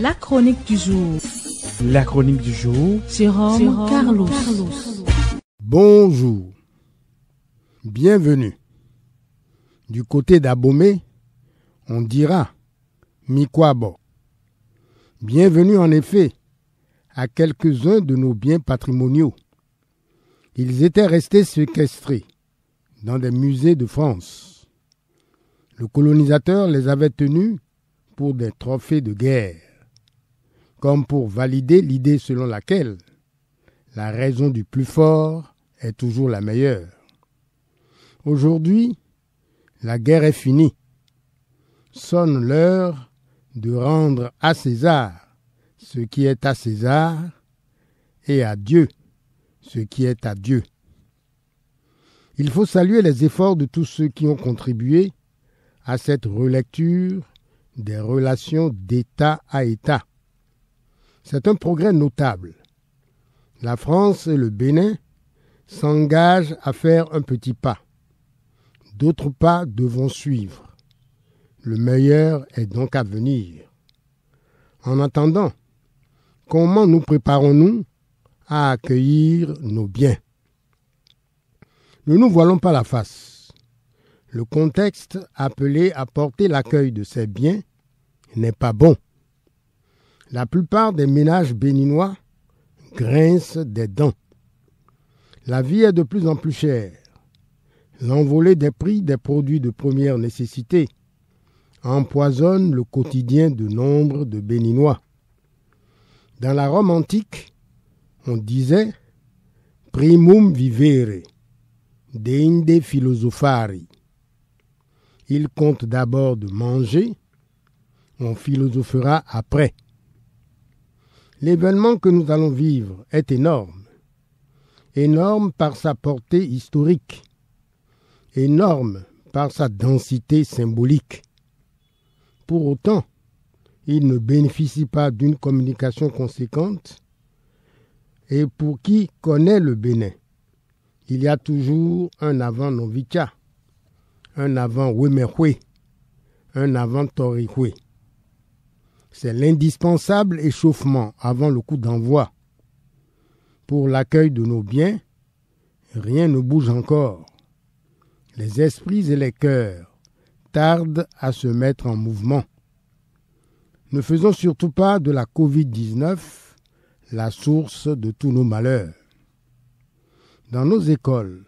La chronique du jour. La chronique du jour. C'est Rome, Carlos. Bonjour. Bienvenue. Du côté d'Abomey, on dira Mikwabo. Bienvenue en effet à quelques-uns de nos biens patrimoniaux. Ils étaient restés séquestrés dans des musées de France. Le colonisateur les avait tenus pour des trophées de guerre comme pour valider l'idée selon laquelle la raison du plus fort est toujours la meilleure. Aujourd'hui, la guerre est finie. Sonne l'heure de rendre à César ce qui est à César et à Dieu ce qui est à Dieu. Il faut saluer les efforts de tous ceux qui ont contribué à cette relecture des relations d'État à État. C'est un progrès notable. La France et le Bénin s'engagent à faire un petit pas. D'autres pas devront suivre. Le meilleur est donc à venir. En attendant, comment nous préparons-nous à accueillir nos biens Ne nous voilons pas la face. Le contexte appelé à porter l'accueil de ces biens n'est pas bon. La plupart des ménages béninois grincent des dents. La vie est de plus en plus chère. L'envolée des prix des produits de première nécessité empoisonne le quotidien de nombre de Béninois. Dans la Rome antique, on disait primum vivere, deinde philosophari. Il compte d'abord de manger, on philosophera après. L'événement que nous allons vivre est énorme. Énorme par sa portée historique. Énorme par sa densité symbolique. Pour autant, il ne bénéficie pas d'une communication conséquente et pour qui connaît le Bénin, il y a toujours un avant Novicha, un avant Wemehwe, un avant Torihwe. C'est l'indispensable échauffement avant le coup d'envoi. Pour l'accueil de nos biens, rien ne bouge encore. Les esprits et les cœurs tardent à se mettre en mouvement. Ne faisons surtout pas de la Covid-19 la source de tous nos malheurs. Dans nos écoles,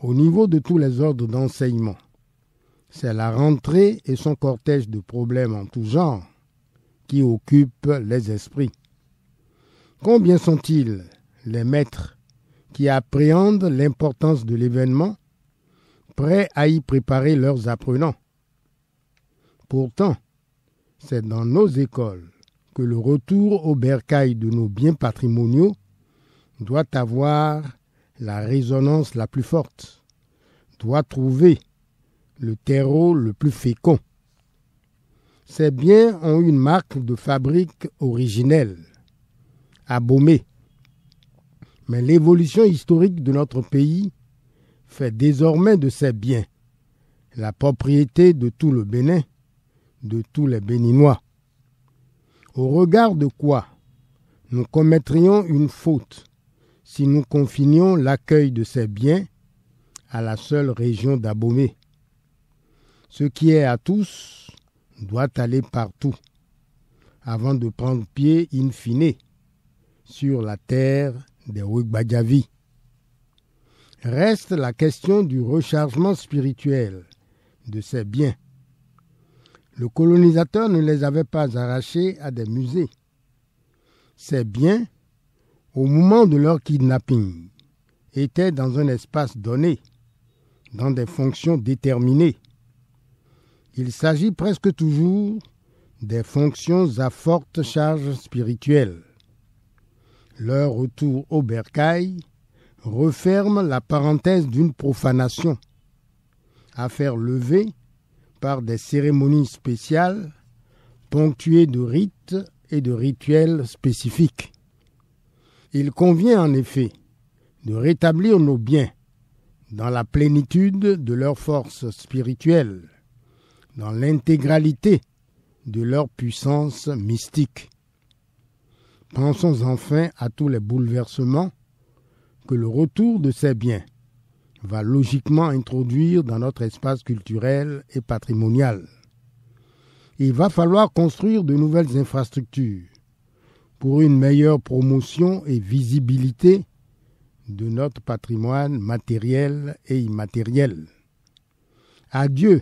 au niveau de tous les ordres d'enseignement, c'est la rentrée et son cortège de problèmes en tout genre qui occupent les esprits. Combien sont-ils les maîtres qui appréhendent l'importance de l'événement, prêts à y préparer leurs apprenants Pourtant, c'est dans nos écoles que le retour au bercail de nos biens patrimoniaux doit avoir la résonance la plus forte, doit trouver le terreau le plus fécond. Ces biens ont une marque de fabrique originelle, Abomé. Mais l'évolution historique de notre pays fait désormais de ces biens la propriété de tout le Bénin, de tous les Béninois. Au regard de quoi nous commettrions une faute si nous confinions l'accueil de ces biens à la seule région d'Abomé Ce qui est à tous doit aller partout avant de prendre pied in fine sur la terre des Wigbadjavi. Reste la question du rechargement spirituel de ces biens. Le colonisateur ne les avait pas arrachés à des musées. Ces biens, au moment de leur kidnapping, étaient dans un espace donné, dans des fonctions déterminées il s'agit presque toujours des fonctions à forte charge spirituelle. Leur retour au bercail referme la parenthèse d'une profanation, à faire lever par des cérémonies spéciales ponctuées de rites et de rituels spécifiques. Il convient en effet de rétablir nos biens dans la plénitude de leur force spirituelle dans l'intégralité de leur puissance mystique. Pensons enfin à tous les bouleversements que le retour de ces biens va logiquement introduire dans notre espace culturel et patrimonial. Il va falloir construire de nouvelles infrastructures pour une meilleure promotion et visibilité de notre patrimoine matériel et immatériel. Adieu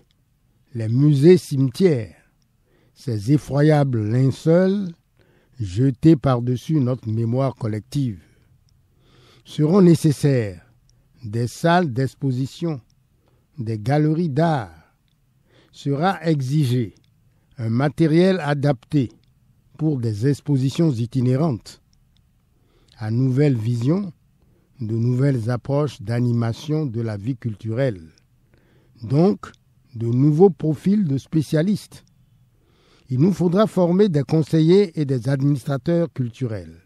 les musées cimetières, ces effroyables linceuls jetés par-dessus notre mémoire collective. Seront nécessaires des salles d'exposition, des galeries d'art. Sera exigé un matériel adapté pour des expositions itinérantes. À nouvelles visions, de nouvelles approches d'animation de la vie culturelle. Donc, de nouveaux profils de spécialistes. Il nous faudra former des conseillers et des administrateurs culturels,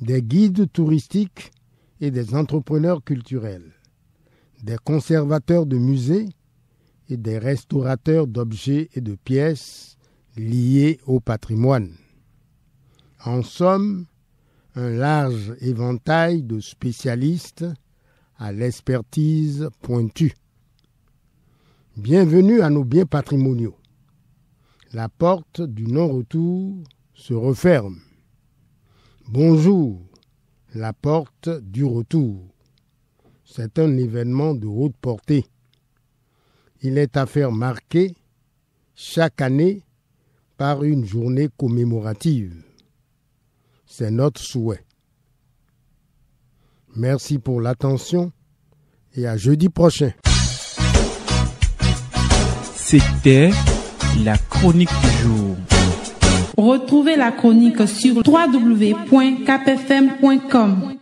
des guides touristiques et des entrepreneurs culturels, des conservateurs de musées et des restaurateurs d'objets et de pièces liés au patrimoine. En somme, un large éventail de spécialistes à l'expertise pointue. Bienvenue à nos biens patrimoniaux. La porte du non-retour se referme. Bonjour, la porte du retour. C'est un événement de haute portée. Il est à faire marquer chaque année par une journée commémorative. C'est notre souhait. Merci pour l'attention et à jeudi prochain. C'était la chronique du jour. Retrouvez la chronique sur www.capfm.com.